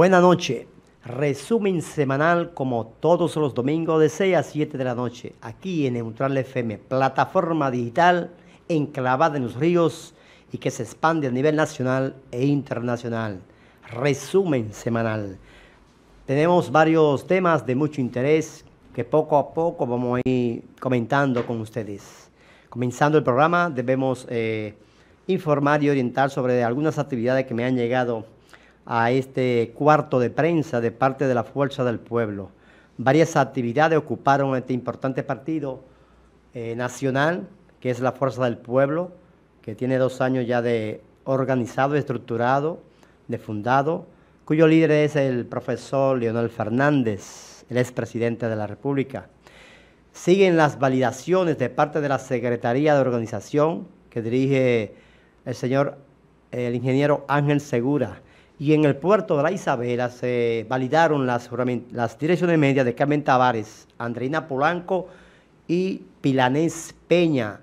Buenas noches. Resumen semanal como todos los domingos de 6 a 7 de la noche, aquí en Neutral FM, plataforma digital enclavada en los ríos y que se expande a nivel nacional e internacional. Resumen semanal. Tenemos varios temas de mucho interés que poco a poco vamos a ir comentando con ustedes. Comenzando el programa, debemos eh, informar y orientar sobre algunas actividades que me han llegado a este cuarto de prensa de parte de la Fuerza del Pueblo. Varias actividades ocuparon este importante partido eh, nacional, que es la Fuerza del Pueblo, que tiene dos años ya de organizado, estructurado, de fundado, cuyo líder es el profesor Leonel Fernández, el expresidente de la República. Siguen las validaciones de parte de la Secretaría de Organización que dirige el señor, el ingeniero Ángel Segura y en el puerto de la Isabela se validaron las, las direcciones medias de Carmen Tavares, Andreina Polanco y Pilanés Peña,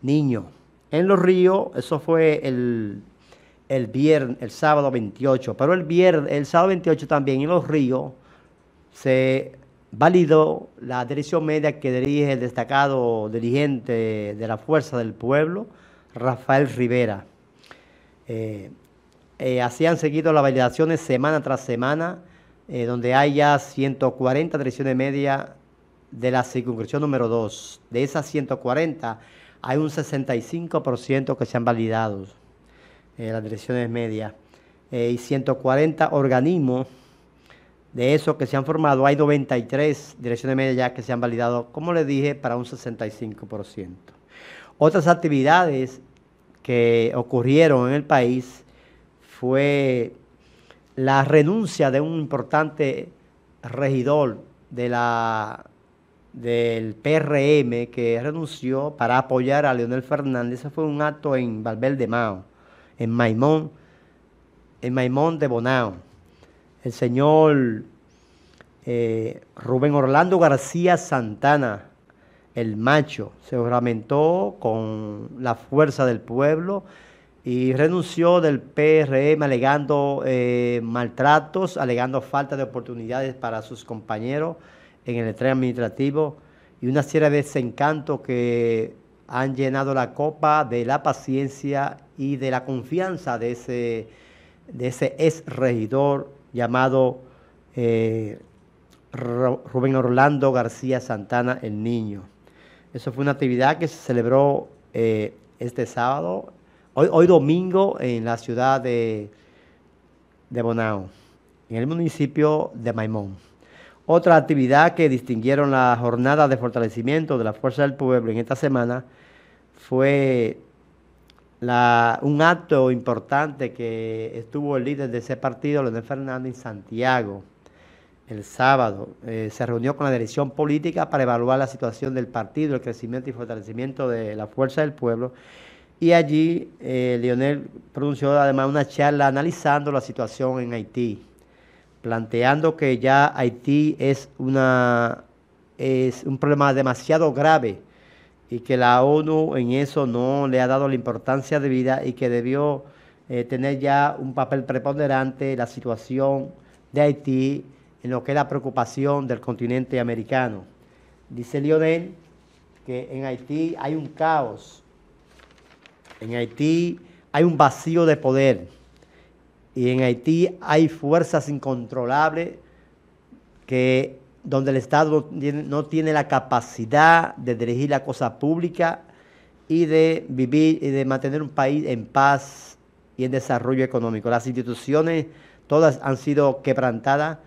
niño. En los ríos, eso fue el, viernes, el sábado 28, pero el viernes, el sábado 28 también en los ríos se validó la dirección media que dirige el destacado dirigente de la Fuerza del Pueblo, Rafael Rivera. Eh, así eh, han seguido las validaciones semana tras semana, eh, donde hay ya 140 direcciones medias de la circunscripción número 2. De esas 140, hay un 65% que se han validado, eh, las direcciones medias. y 140 organismos, de esos que se han formado, hay 93 direcciones medias ya que se han validado, como les dije, para un 65%. Otras actividades que ocurrieron en el país fue la renuncia de un importante regidor de la, del PRM que renunció para apoyar a Leonel Fernández. Ese fue un acto en Valverde Mao, en Maimón, en Maimón de Bonao. El señor eh, Rubén Orlando García Santana, el macho, se ornamentó con la fuerza del pueblo y renunció del PRM alegando eh, maltratos, alegando falta de oportunidades para sus compañeros en el tren administrativo y una serie de desencantos que han llenado la copa de la paciencia y de la confianza de ese, de ese ex regidor llamado eh, Rubén Orlando García Santana el Niño. Eso fue una actividad que se celebró eh, este sábado hoy, domingo en la ciudad de, Bonao, en el municipio de Maimón. Otra actividad que distinguieron la jornada de fortalecimiento de la Fuerza del Pueblo en esta semana fue un acto importante que estuvo el líder de ese partido, Leonel Fernández, en Santiago el sábado. Eh, se reunió con la dirección política para evaluar la situación del partido, el crecimiento y fortalecimiento de la Fuerza del Pueblo y allí eh, Lionel pronunció además una charla analizando la situación en Haití, planteando que ya Haití es, una, es un problema demasiado grave y que la ONU en eso no le ha dado la importancia debida y que debió eh, tener ya un papel preponderante la situación de Haití en lo que es la preocupación del continente americano. Dice Lionel que en Haití hay un caos en Haití hay un vacío de poder y en Haití hay fuerzas incontrolables que donde el Estado no tiene la capacidad de dirigir la cosa pública y de vivir y de mantener un país en paz y en desarrollo económico. Las instituciones todas han sido quebrantadas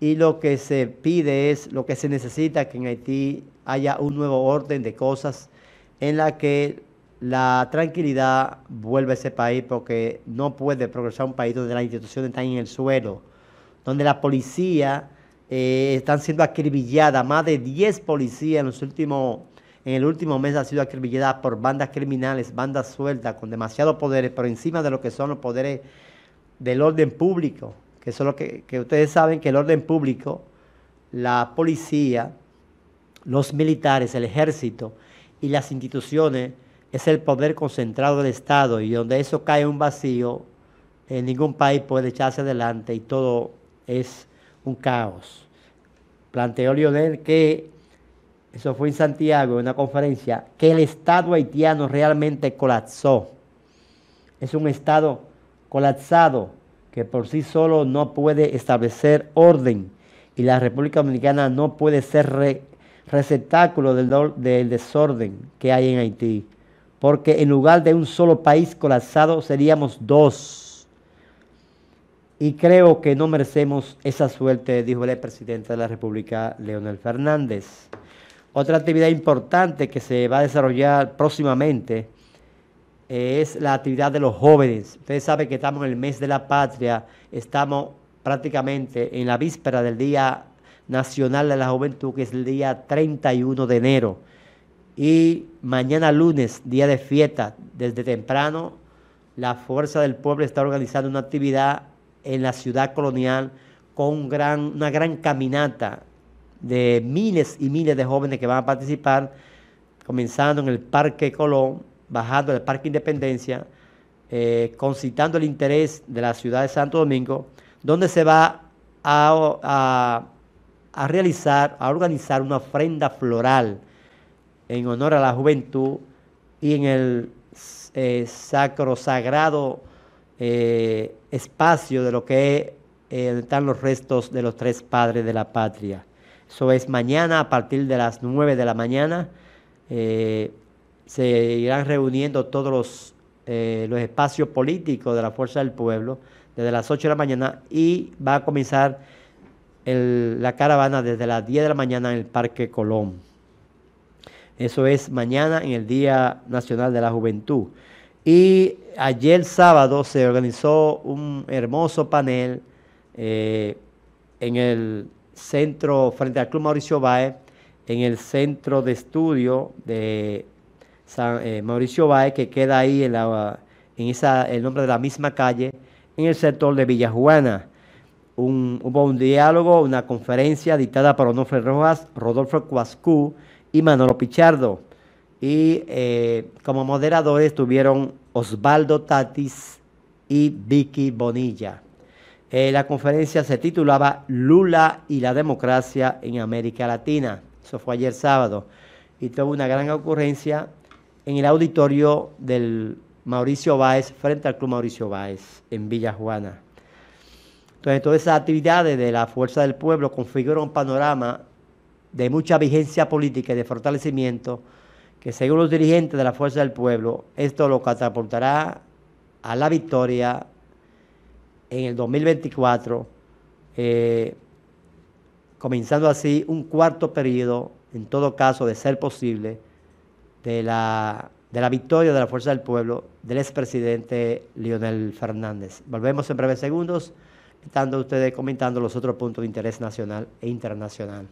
y lo que se pide es, lo que se necesita que en Haití haya un nuevo orden de cosas en la que la tranquilidad vuelve a ese país porque no puede progresar un país donde las instituciones están en el suelo, donde la policía eh, están siendo acribillada, más de 10 policías en los últimos en el último mes ha sido acribillada por bandas criminales, bandas sueltas, con demasiados poderes, por encima de lo que son los poderes del orden público, que lo que ustedes saben que el orden público, la policía, los militares, el ejército y las instituciones es el poder concentrado del Estado y donde eso cae un vacío, en eh, ningún país puede echarse adelante y todo es un caos. Planteó Lionel que, eso fue en Santiago, en una conferencia, que el Estado haitiano realmente colapsó. Es un Estado colapsado que por sí solo no puede establecer orden y la República Dominicana no puede ser receptáculo del desorden que hay en Haití porque en lugar de un solo país colapsado seríamos dos. Y creo que no merecemos esa suerte, dijo el presidente de la República, Leonel Fernández. Otra actividad importante que se va a desarrollar próximamente es la actividad de los jóvenes. Ustedes saben que estamos en el mes de la patria, estamos prácticamente en la víspera del Día Nacional de la Juventud, que es el día 31 de enero. Y mañana lunes, día de fiesta, desde temprano, la Fuerza del Pueblo está organizando una actividad en la ciudad colonial con una gran caminata de miles y miles de jóvenes que van a participar, comenzando en el Parque Colón, bajando al Parque Independencia, eh, concitando el interés de la ciudad de Santo Domingo, donde se va a realizar, a organizar una ofrenda floral en honor a la juventud y en el eh, sacro, sagrado eh, espacio de lo que eh, están los restos de los tres padres de la patria. Eso es mañana a partir de las 9 de la mañana. se irán reuniendo todos los, los espacios políticos de la Fuerza del Pueblo desde las 8 de la mañana y va a comenzar la caravana desde las 10 de la mañana en el Parque Colón. Eso es mañana en el Día Nacional de la Juventud. Y ayer sábado se organizó un hermoso panel eh, en el centro, frente al Club Mauricio Baez, en el centro de estudio de eh, Mauricio Baez, que queda ahí en, la, esa, el nombre de la misma calle, en el sector de Villajuana. hubo un diálogo, una conferencia dictada por Onofre Rojas, Rodolfo Cuascu, y Manolo Pichardo. Y eh, como moderadores tuvieron Osvaldo Tatis y Vicky Bonilla. Eh, la conferencia se titulaba Lula y la democracia en América Latina. Eso fue ayer sábado. Y tuvo una gran ocurrencia en el auditorio del Mauricio Báez, frente al Club Mauricio Báez, en Villa Juana. Entonces, todas esas actividades de la Fuerza del Pueblo configuran un panorama de mucha vigencia política y de fortalecimiento, que según los dirigentes de la Fuerza del Pueblo, esto lo catapultará a la victoria en el 2024, eh, comenzando así un cuarto periodo, en todo caso de ser posible, de la, de la victoria de la Fuerza del Pueblo del expresidente Lionel Fernández. Volvemos en breves segundos, estando ustedes comentando los otros puntos de interés nacional e internacional.